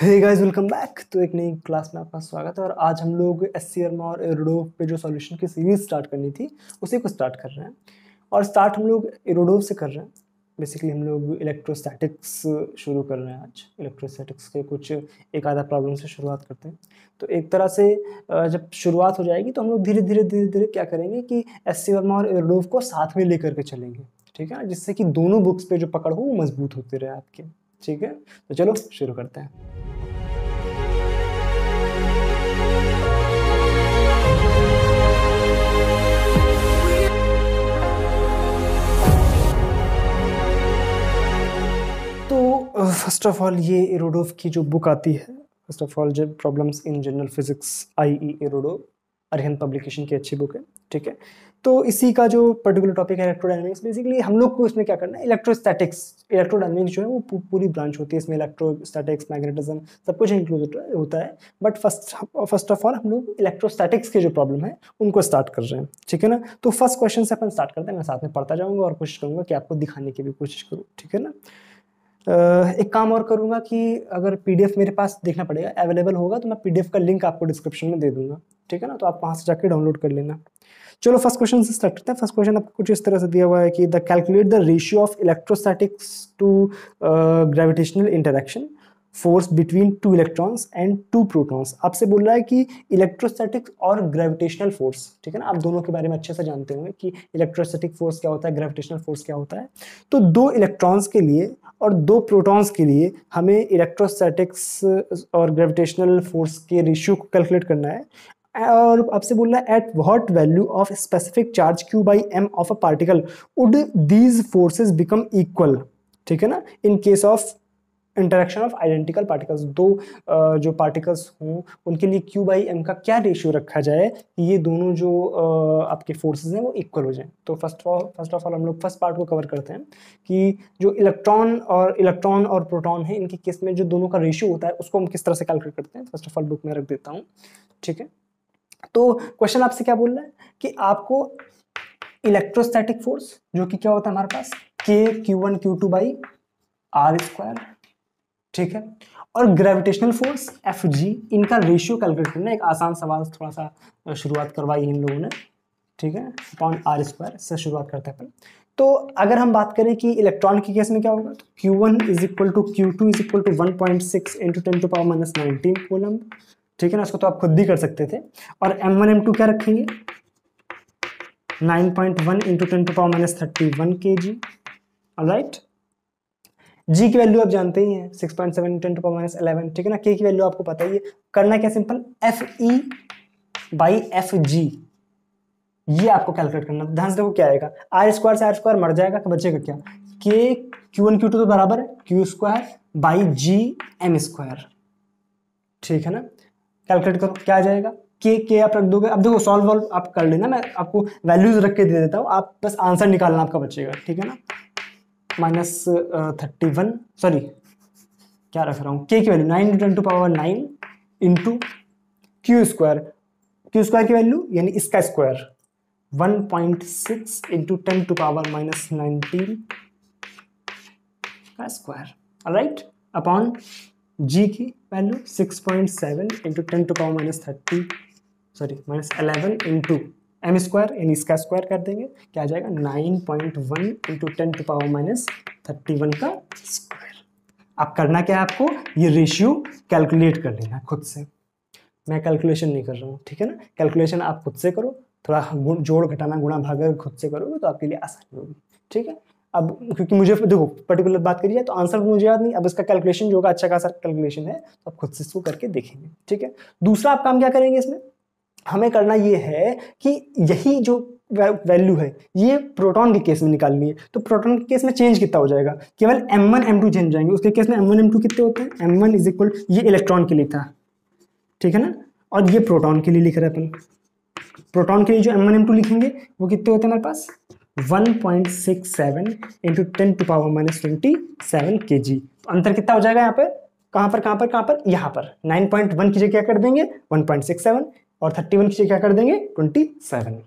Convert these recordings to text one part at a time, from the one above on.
hey guys welcome back तो एक नई क्लास में आपका स्वागत है और आज हम लोग एस सी एम और एरोडोव पे जो सॉल्यूशन की सीरीज स्टार्ट करनी थी उसी को स्टार्ट कर रहे हैं और स्टार्ट हम लोग एरोडोव से कर रहे हैं बेसिकली हम लोग इलेक्ट्रोस्टैटिक्स शुरू कर रहे हैं आज इलेक्ट्रोस्टैटिक्स के कुछ एक आधा प्रॉब्लम से शुरुआत करते हैं तो एक तरह से जब शुरुआत हो जाएगी तो हम लोग धीरे धीरे धीरे धीरे क्या करेंगे कि एस सी वर्मा और एरोडोव को साथ में लेकर के चलेंगे ठीक है ना जिससे कि दोनों बुक्स पे जो पकड़ हो वो मजबूत होते रहे आपके ठीक है तो चलो शुरू करते हैं फर्स्ट ऑफ ऑल ये एरोडोव की जो बुक आती है फर्स्ट ऑफ ऑल जब problems in general physics I E Irodov Arihant publication की अच्छी बुक है ठीक है तो इसी का जो पर्टिकुलर टॉपिक है इलेक्ट्रोडाइनमिक्स बेसिकली हम लोग को इसमें क्या करना है इलेक्ट्रोस्टैटिक्स इलेक्ट्रोडाइनमिक्स जो है वो पूरी ब्रांच होती है इसमें इलेक्ट्रोस्टैटिक्स मैग्नेटिज्म सब कुछ इंक्लूड होता है but first first of all हम लोग इलेक्ट्रोस्टैटिक्स के जो प्रॉब्लम है उनको स्टार्ट कर रहे हैं ठीक है ना तो फर्स्ट क्वेश्चन से अपन स्टार्ट करते हैं मैं साथ में पढ़ता जाऊँगा और कोशिश करूँगा कि आपको दिखाने की भी कोशिश करूँ ठीक है ना एक काम और करूँगा कि अगर पीडीएफ मेरे पास देखना पड़ेगा अवेलेबल होगा तो मैं पीडीएफ का लिंक आपको डिस्क्रिप्शन में दे दूंगा ठीक है ना तो आप वहाँ से जाकर डाउनलोड कर लेना चलो फर्स्ट क्वेश्चन से स्टार्ट करते हैं फर्स्ट क्वेश्चन आपको कुछ इस तरह से दिया हुआ है कि the calculate the ratio of electrostatics to gravitational interaction force between two electrons and two protons आपसे बोल रहा है कि इलेक्ट्रोस्टैटिक्स और ग्रेविटेशनल फोर्स ठीक है ना आप दोनों के बारे में अच्छे से जानते होंगे कि इलेक्ट्रोस्टैटिक फोर्स क्या होता है ग्रेविटेशनल फोर्स क्या होता है तो दो इलेक्ट्रॉन्स के लिए और दो प्रोटॉन्स के लिए हमें इलेक्ट्रोस्टैटिक्स और ग्रेविटेशनल फोर्स के रेशियो को कैलकुलेट करना है और आपसे बोलना है at what value of specific charge Q by M of a particle would these forces become equal ठीक है ना in case of interaction of identical particles दो जो पार्टिकल्स हों उनके लिए क्यू बाई एम का क्या रेशियो रखा जाए कि ये दोनों जो आपके फोर्सेस हैं वो इक्वल हो जाएं तो first of first of all हम लोग फर्स्ट पार्ट को कवर करते हैं कि जो इलेक्ट्रॉन और इलेक्ट्रॉन और प्रोटॉन है इनके केस में जो दोनों का रेशियो होता है उसको हम किस तरह से कैलकुलेट करते हैं फर्स्ट ऑफ ऑल बुक में रख देता हूँ ठीक है तो क्वेश्चन आपसे क्या बोल रहा है कि आपको इलेक्ट्रोस्टैटिक फोर्स जो कि क्या होता है हमारे पास K Q one Q two by R square ठीक है और ग्रेविटेशनल फोर्स एफ जी इनका रेशियो कैलकुलेट करना एक आसान सवाल थोड़ा सा शुरुआत करवाई इन लोगों ने ठीक है अपॉन आर स्क्वायर से शुरुआत करते हैं तो अगर हम बात करें कि इलेक्ट्रॉन के केस में क्या होगा तो Q one is equal to Q two is equal to one point six into ten to power minus nineteen coulomb ठीक है ना उसको तो आप खुद भी कर सकते थे और एम वन एम टू क्या रखेंगे nine point one into ten to power minus thirty one K G right जी की वैल्यू आप जानते ही हैं six point seven ten to minus eleven ठीक है ना के की वैल्यू आपको पता ही है करना क्या simple F E by F G ये आपको कैलकुलेट करना ध्यान से देखो क्या आएगा आर स्क्वायर से आर स्क्वायर मर जाएगा तो बचेगा क्या के क्यू वन क्यू टू तो बराबर है Q square by G M square ठीक है ना कैलकुलेट करो क्या आ जाएगा के के आप रख दोगे अब देखो सॉल्व वॉल्व आप कर लेना मैं आपको वैल्यूज रख के दे देता हूँ आप बस आंसर निकालना आपका बचेगा ठीक है ना माइनस थर्टी वन सॉरी क्या रख रहा हूँ के की value nine into to power nine इंटू क्यू स्क्वायर क्यू स्क्वायर की वैल्यू यानी इसका square one point six into ten to power minus nineteen का स्क्वायर राइट अपॉन जी की value six point seven into ten to power minus thirty sorry minus eleven into M square यानी इसका square कर देंगे क्या आ जाएगा nine point one into ten to power minus thirty one का square अब करना क्या है आपको ये रेशियो कैलकुलेट कर लेना खुद से मैं कैलकुलेशन नहीं कर रहा हूँ ठीक है ना कैलकुलेशन आप खुद से करो थोड़ा जोड़ घटाना गुणा भाग खुद से करोगे तो आपके लिए आसानी होगी ठीक है अब क्योंकि मुझे देखो पर्टिकुलर बात करी तो आंसर मुझे याद नहीं अब इसका कैलकुलेशन जो होगा अच्छा खासा कैलकुलेशन है तो आप खुद से इसको करके देखेंगे ठीक है दूसरा आप काम क्या करेंगे इसमें हमें करना ये है कि यही जो वैल्यू है ये प्रोटॉन के केस में निकालनी है तो प्रोटॉन के केस में चेंज कितना हो जाएगा केवल m1 m2 चेंज जाएंगे उसके केस में m1 m2 कितने होते हैं m1 वन इज इक्वल ये इलेक्ट्रॉन के लिए था ठीक है ना और ये प्रोटॉन के लिए लिख रहे अपन प्रोटॉन के लिए जो m1 m2 लिखेंगे वो कितने होते हैं हमारे पास 1.67 point six seven into ten to power minus twenty seven K G तो अंतर कितना हो जाएगा यहाँ पर कहाँ पर कहाँ पर कहाँ पर यहाँ पर 9.1 की जगह क्या कर देंगे 1.67 और थर्टी वन क्या कर देंगे ट्वेंटी सेवन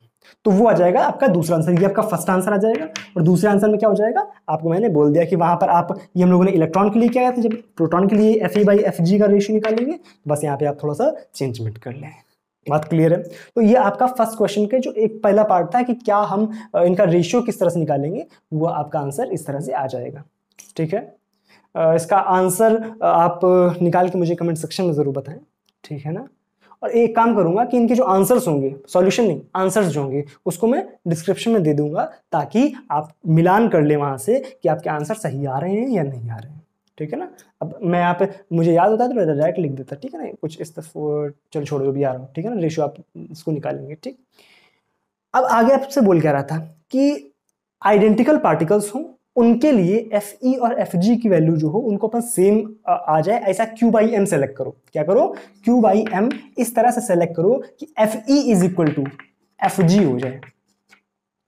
तो वो आ जाएगा आपका दूसरा आंसर ये आपका फर्स्ट आंसर आ जाएगा और दूसरे आंसर में क्या हो जाएगा आपको मैंने बोल दिया कि वहाँ पर आप ये हम लोगों ने इलेक्ट्रॉन के लिए क्या था जब प्रोटॉन के लिए F E by F G का रेशियो निकालेंगे तो बस यहाँ पे आप थोड़ा सा चेंजमेंट कर लें बात क्लियर है तो ये आपका फर्स्ट क्वेश्चन का जो एक पहला पार्ट था कि क्या हम इनका रेशियो किस तरह से निकालेंगे वो आपका आंसर इस तरह से आ जाएगा ठीक है इसका आंसर आप निकाल के मुझे कमेंट सेक्शन में ज़रूर बताएं ठीक है ना और एक काम करूँगा कि इनके जो आंसर्स होंगे सॉल्यूशन नहीं आंसर्स जो होंगे उसको मैं डिस्क्रिप्शन में दे दूंगा ताकि आप मिलान कर ले वहाँ से कि आपके आंसर सही आ रहे हैं या नहीं आ रहे हैं ठीक है ना अब मैं यहाँ पे मुझे याद होता है तो डायरेक्ट लिख देता ठीक है ना कुछ इस तरफ चल छोड़ो जो भी आ रहा हूँ ठीक है ना रेशो आप इसको निकालेंगे ठीक अब आगे आपसे बोल क्या रहा था कि आइडेंटिकल पार्टिकल्स हों उनके लिए एफ ई e और एफ जी की वैल्यू जो हो उनको अपन सेम आ जाए ऐसा क्यू बाई एम सेलेक्ट करो क्या करो क्यू बाई एम इस तरह से सेलेक्ट करो कि F E is equal to F G हो जाए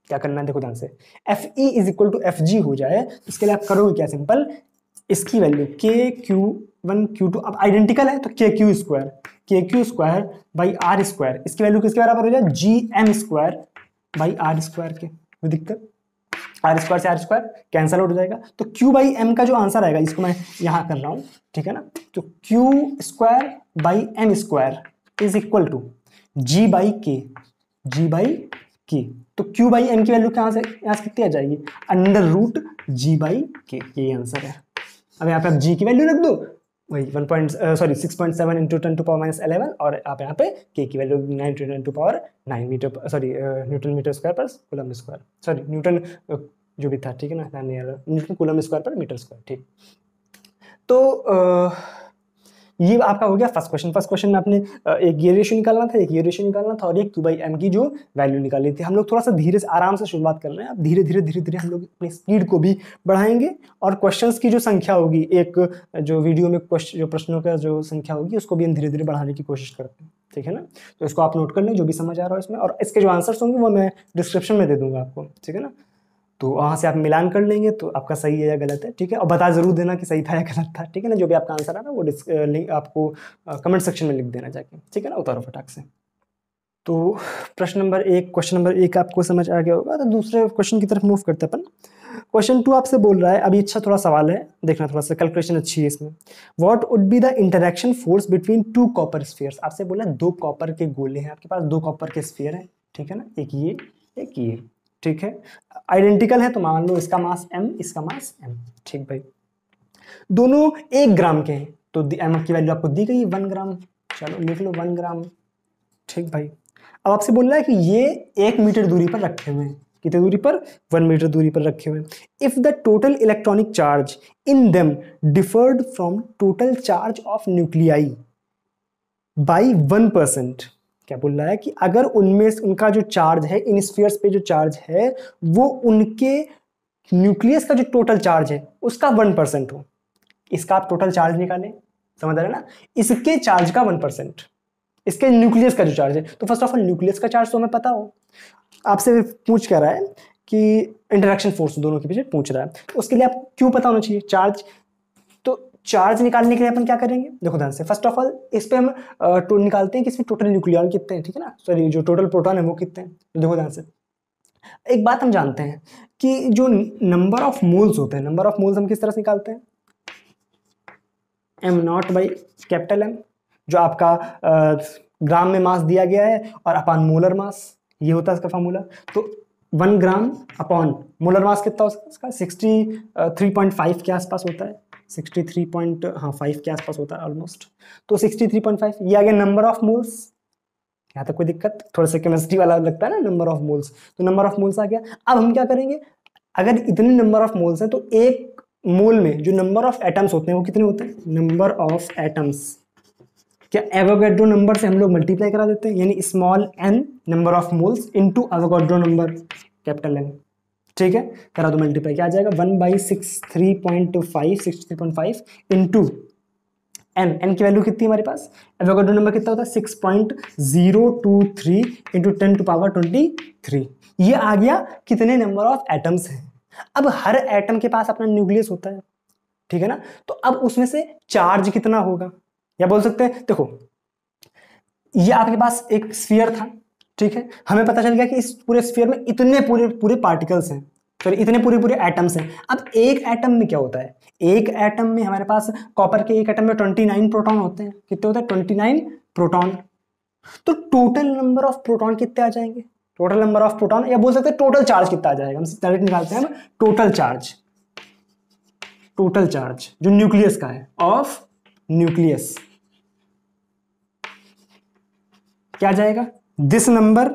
क्या करना है देखो ध्यान से F E is equal to F G हो जाए तो इसके लिए आप करोगे क्या सिंपल इसकी value K Q one Q two अब आइडेंटिकल है तो K Q square K Q square by R square इसकी वैल्यू किसके बराबर हो जाए G M square by R square के कोई दिक्कत आर स्क्वायर से आर स्क्वायर कैंसल आउट हो जाएगा तो क्यू बाई एम का जो आंसर आएगा इसको मैं यहाँ कर रहा हूँ ठीक है ना तो Q square by M square is equal to G by K G by K तो क्यू बाई एम की वैल्यू कहां से यहां से कितनी आ जाएगी अंडर रूट जी बाई के यही आंसर है अब यहाँ पे आप जी की वैल्यू रख दो वही one point sorry six point seven into ten to power minus eleven और आप यहाँ पे के की value nine to ten to power nine metre sorry newton metre square per coulomb square sorry newton जो भी था ठीक है ना newton coulomb square per metre square ठीक तो uh, ये आपका हो गया फर्स्ट क्वेश्चन फर्स्ट क्वेश्चन में आपने एक ये रेशियो निकालना था एक ये रेशियो निकालना था और एक क्यू बाई एम की जो वैल्यू निकाली थी हम लोग थोड़ा सा धीरे से आराम से शुरुआत कर रहे हैं अब धीरे धीरे धीरे धीरे हम लोग अपनी स्पीड को भी बढ़ाएंगे और क्वेश्चन की जो संख्या होगी एक जो वीडियो में क्वेश्चन जो प्रश्नों का जो संख्या होगी उसको भी हम धीरे धीरे बढ़ाने की कोशिश करते हैं ठीक है ना तो इसको आप नोट कर लें जो भी समझ आ रहा है इसमें और इसके जो आंसर्स होंगे वो मैं डिस्क्रिप्शन में दे दूंगा आपको ठीक है ना तो वहाँ से आप मिलान कर लेंगे तो आपका सही है या गलत है ठीक है और बता ज़रूर देना कि सही था या गलत था ठीक है ना जो भी आपका आंसर आ रहा है वो डिस्क लिंक आपको कमेंट सेक्शन में लिख देना जाके ठीक है ना उतारो फटाक से तो प्रश्न नंबर एक क्वेश्चन नंबर एक आपको समझ आ गया होगा तो दूसरे क्वेश्चन की तरफ मूव करते अपन क्वेश्चन टू आपसे बोल रहा है अभी अच्छा थोड़ा सवाल है देखना थोड़ा सा कैलकुलेशन अच्छी है इसमें what would be the interaction force between two copper spheres आपसे बोला दो कॉपर के गोले हैं आपके पास दो कॉपर के स्फीयर हैं ठीक है ना एक ये एक ये ठीक है आइडेंटिकल है तो मान लो इसका मास एम इसका मास एम ठीक भाई दोनों एक ग्राम के हैं तो एम की वैल्यू आपको दी गई वन ग्राम चलो लिख लो वन ग्राम ठीक भाई अब आपसे बोल रहा है कि ये एक मीटर दूरी पर रखे हुए हैं कितने दूरी पर वन मीटर दूरी पर रखे हुए हैं if the total electronic charge in them differed from total charge of nuclei by one percent क्या बोल रहा है कि अगर उनमें उनका जो चार्ज है इन स्फीयर्स पे जो चार्ज है वो उनके न्यूक्लियस का जो टोटल चार्ज है उसका वन परसेंट हो इसका आप टोटल चार्ज निकालें समझ रहे ना इसके चार्ज का वन परसेंट इसके न्यूक्लियस का जो चार्ज है तो फर्स्ट ऑफ ऑल न्यूक्लियस का चार्ज तो हमें पता हो आपसे पूछ कह रहा है कि इंटरेक्शन फोर्स दोनों के पीछे पूछ रहा है उसके लिए आप क्यों पता होना चाहिए चार्ज चार्ज निकालने के लिए अपन क्या करेंगे देखो ध्यान से फर्स्ट ऑफ ऑल इस पर हम निकालते हैं कि इसमें टोटल न्यूक्लियॉन कितने हैं ठीक है ना सॉरी जो टोटल प्रोटॉन है वो कितने हैं तो देखो ध्यान से एक बात हम जानते हैं कि जो नंबर ऑफ मोल्स होते हैं नंबर ऑफ मोल्स हम किस तरह से निकालते हैं M naught by capital M जो आपका ग्राम में मास दिया गया है और अपॉन मोलर मास ये होता है इसका फॉर्मूला तो one gram upon molar mass कितना होता है इसका सिक्सटी थ्री पॉइंट फाइव के आसपास होता है 63.5 हाँ, के आसपास होता है ऑलमोस्ट तो 63.5 ये आ गया नंबर ऑफ मोल्स यहाँ तक कोई दिक्कत थोड़ा सा केमिस्ट्री वाला लगता है ना नंबर ऑफ मोल्स तो नंबर ऑफ मोल्स आ गया अब हम क्या करेंगे अगर इतने नंबर ऑफ मोल्स हैं तो एक मोल में जो नंबर ऑफ एटम्स होते हैं वो कितने होते हैं नंबर ऑफ एटम्स क्या एवोगेड्रो नंबर से हम लोग मल्टीप्लाई करा देते हैं यानी small N number of moles into Avogadro number capital N ठीक है करा दो मल्टीप्लाई क्या आ जाएगा one by six three point five six three point five into N N की वैल्यू कितनी हमारे पास एवोगाडो नंबर कितना होता है six point zero two three into ten to power twenty three ये आ गया कितने नंबर ऑफ एटम्स हैं अब हर एटम के पास अपना न्यूक्लियस होता है ठीक है ना तो अब उसमें से चार्ज कितना होगा या बोल सकते हैं देखो ये आपके पास एक स्फीयर था ठीक है हमें पता चल गया कि इस पूरे स्फीयर में इतने पूरे पूरे पार्टिकल्स हैं सॉरी तो इतने पूरे पूरे एटम्स हैं अब एक एटम में क्या होता है एक एटम में हमारे पास कॉपर के एक एटम में ट्वेंटी नाइन प्रोटोन होते हैं कितने होते हैं ट्वेंटी नाइन प्रोटोन तो टोटल नंबर ऑफ प्रोटोन कितने आ जाएंगे टोटल नंबर ऑफ प्रोटोन या बोल सकते हैं टोटल चार्ज कितना आ जाएगा हम डायरेक्ट निकालते हैं टोटल चार्ज टोटल चार्ज जो न्यूक्लियस का है ऑफ न्यूक्लियस क्या जाएगा दिस नंबर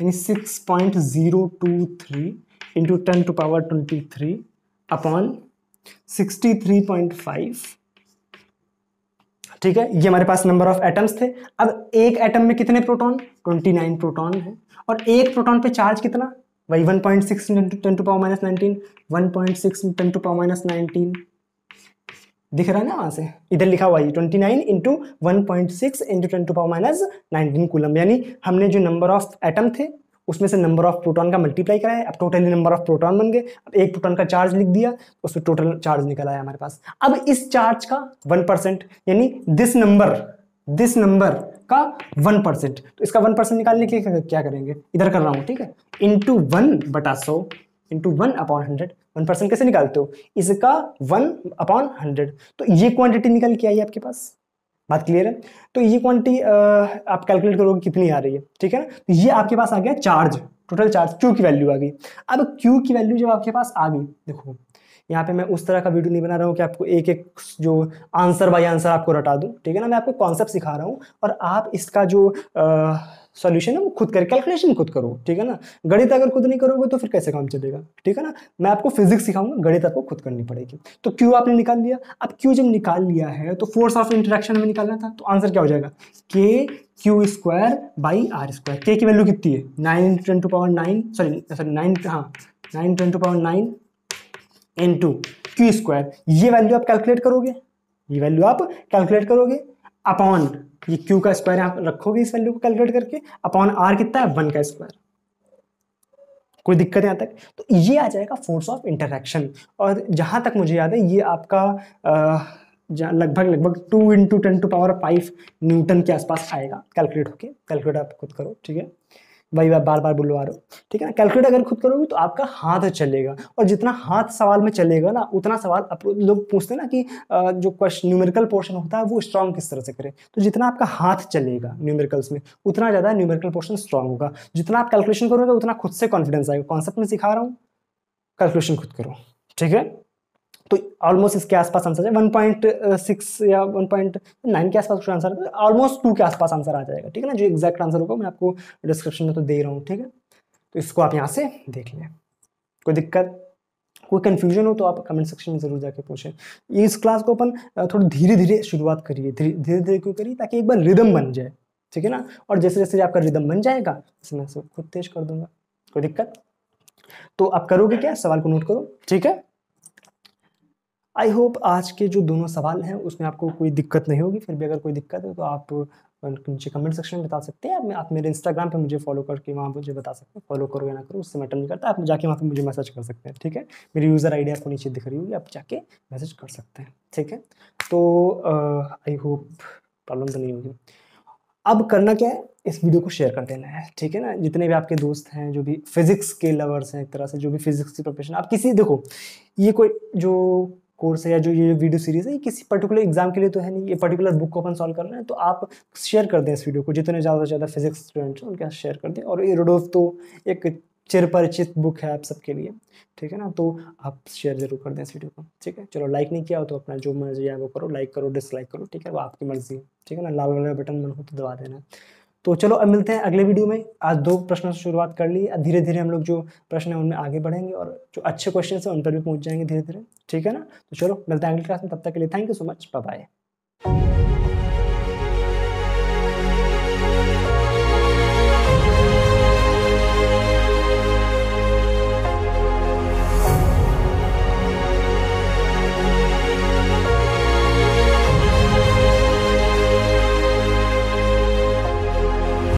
यानी six point zero two three into ten to power twenty three upon sixty three point five ठीक है ये हमारे पास नंबर ऑफ एटम्स थे अब एक एटम में कितने प्रोटॉन ट्वेंटी नाइन प्रोटॉन है और एक प्रोटॉन पे चार्ज कितना वही one point six ten to power minus nineteen one point six ten to power minus nineteen दिख रहा है ना वहाँ से इधर लिखा हुआ है twenty nine into one point six into twenty to power minus nineteen coulomb यानी हमने जो नंबर ऑफ एटम थे उसमें से नंबर ऑफ प्रोटॉन का मल्टीप्लाई कराया अब टोटली नंबर ऑफ प्रोटॉन बन गए अब एक प्रोटॉन का चार्ज लिख दिया उसमें टोटल चार्ज निकल आया हमारे पास अब इस चार्ज का वन परसेंट यानी दिस नंबर दिस नंबर का वन परसेंट तो इसका वन परसेंट निकालने के लिए क्या करेंगे इधर कर रहा हूँ ठीक है इंटू वन बटा सौ into one upon hundred one percent कैसे निकालते हो इसका वन अपॉन हंड्रेड तो ये क्वांटिटी निकल के आई आपके पास बात क्लियर है तो ये क्वांटिटी आप कैलकुलेट करोगे कितनी आ रही है ठीक है ना तो ये आपके पास आ गया चार्ज टोटल चार्ज क्यू की वैल्यू आ गई अब क्यू की वैल्यू जब आपके पास आ गई देखो यहाँ पे मैं उस तरह का वीडियो नहीं बना रहा हूँ कि आपको एक एक जो आंसर बाई आंसर आपको रटा दूँ ठीक है ना मैं आपको कॉन्सेप्ट सिखा रहा हूँ और आप इसका जो सॉल्यूशन है वो खुद करें कैलकुलेशन खुद करो ठीक है ना गणित अगर खुद नहीं करोगे तो फिर कैसे काम चलेगा ठीक है ना मैं आपको फिजिक्स सिखाऊंगा गणित आपको खुद करनी पड़ेगी तो क्यू आपने निकाल लिया अब क्यू जब निकाल लिया है तो फोर्स ऑफ इंट्रैक्शन में निकालना था तो आंसर क्या हो जाएगा के Q square by R square के की वैल्यू कितनी है nine ten to power nine sorry sorry nine हाँ nine ten to power nine into Q square ये वैल्यू आप कैलकुलेट करोगे ये वैल्यू आप कैलकुलेट करोगे अपॉन ये क्यू का स्क्वायर आप रखोगे इस वैल्यू को कैलकुलेट करके अपॉन आर कितना है वन का स्क्वायर कोई दिक्कत यहाँ तक तो ये आ जाएगा फोर्स ऑफ इंटरेक्शन और जहाँ तक मुझे याद है ये आपका लगभग लगभग two into ten to power five newton के आसपास आएगा कैलकुलेट होके कैलकुलेट आप खुद करो ठीक है वही बार बार बार बुलवा रहे हो ठीक है ना कैलकुलेट अगर खुद करोगे तो आपका हाथ चलेगा और जितना हाथ सवाल में चलेगा ना उतना सवाल लोग पूछते हैं ना कि जो क्वेश्चन न्यूमेरिकल पोर्शन होता है वो स्ट्रॉन्ग किस तरह से करें तो जितना आपका हाथ चलेगा न्यूमेरिकल्स में उतना ज़्यादा न्यूमेरिकल पोर्शन स्ट्रांग होगा जितना आप कैलकुलेशन करोगे उतना खुद से कॉन्फिडेंस आएगा कॉन्सेप्ट में सिखा रहा हूँ कैलकुलेशन खुद करो ठीक है तो ऑलमोस्ट इसके आसपास आंसर है वन पॉइंट सिक्स या वन पॉइंट नाइन के आसपास कुछ आंसर ऑलमोस्ट टू के आसपास आंसर आ जाएगा ठीक है ना जो एग्जैक्ट आंसर होगा मैं आपको डिस्क्रिप्शन में तो दे रहा हूँ ठीक है तो इसको आप यहाँ से देख लें कोई दिक्कत कोई कन्फ्यूजन हो तो आप कमेंट सेक्शन में ज़रूर जाके पूछें इस क्लास को अपन थोड़ी धीरे धीरे शुरुआत करिए धीरे धीरे क्यों करिए ताकि एक बार रिदम बन जाए ठीक है ना और जैसे जैसे आपका रिदम बन जाएगा उसमें मैं खुद तेज कर दूंगा कोई दिक्कत तो आप करोगे क्या सवाल को नोट करो ठीक है आई होप आज के जो दोनों सवाल हैं उसमें आपको कोई दिक्कत नहीं होगी फिर भी अगर कोई दिक्कत है तो आप नीचे कमेंट सेक्शन में बता सकते हैं आप मेरे इंस्टाग्राम पे मुझे फॉलो करके वहाँ मुझे बता सकते हैं फॉलो करो या ना करो उससे मैटर नहीं करता आप जाके वहाँ पे मुझे मैसेज कर सकते हैं ठीक है मेरी यूज़र आईडी आपको नीचे दिख रही होगी आप जाके मैसेज कर सकते हैं ठीक है तो आई होप प्रॉब्लम तो नहीं होगी अब करना क्या है इस वीडियो को शेयर कर देना है ठीक है ना जितने भी आपके दोस्त हैं जो भी फिजिक्स के लवर्स हैं एक तरह से जो भी फिजिक्स की प्रोफेशन आप किसी देखो ये कोई जो कोर्स है या जो ये वीडियो सीरीज़ है ये किसी पर्टिकुलर एग्जाम के लिए तो है नहीं ये पर्टिकुलर बुक को अपन सॉल्व करना है तो आप शेयर कर दें इस वीडियो को जितने ज़्यादा से ज़्यादा फिजिक्स स्टूडेंट हैं उनके साथ शेयर कर दें और ये रोडोफ तो एक चिरपरिचित बुक है आप सबके लिए ठीक है ना तो आप शेयर जरूर कर दें इस वीडियो को ठीक है चलो लाइक नहीं किया हो तो अपना जो मर्जी है वो करो लाइक करो डिसलाइक करो ठीक है वो आपकी मर्जी है ठीक है ना लाल वाला बटन मन हो तो दबा देना तो चलो अब मिलते हैं अगले वीडियो में आज दो प्रश्नों से शुरुआत कर ली धीरे धीरे हम लोग जो प्रश्न है उनमें आगे बढ़ेंगे और जो अच्छे क्वेश्चन हैं उन पर भी पहुंच जाएंगे धीरे धीरे ठीक है ना तो चलो मिलते हैं अगले क्लास में तब तक के लिए thank you so much bye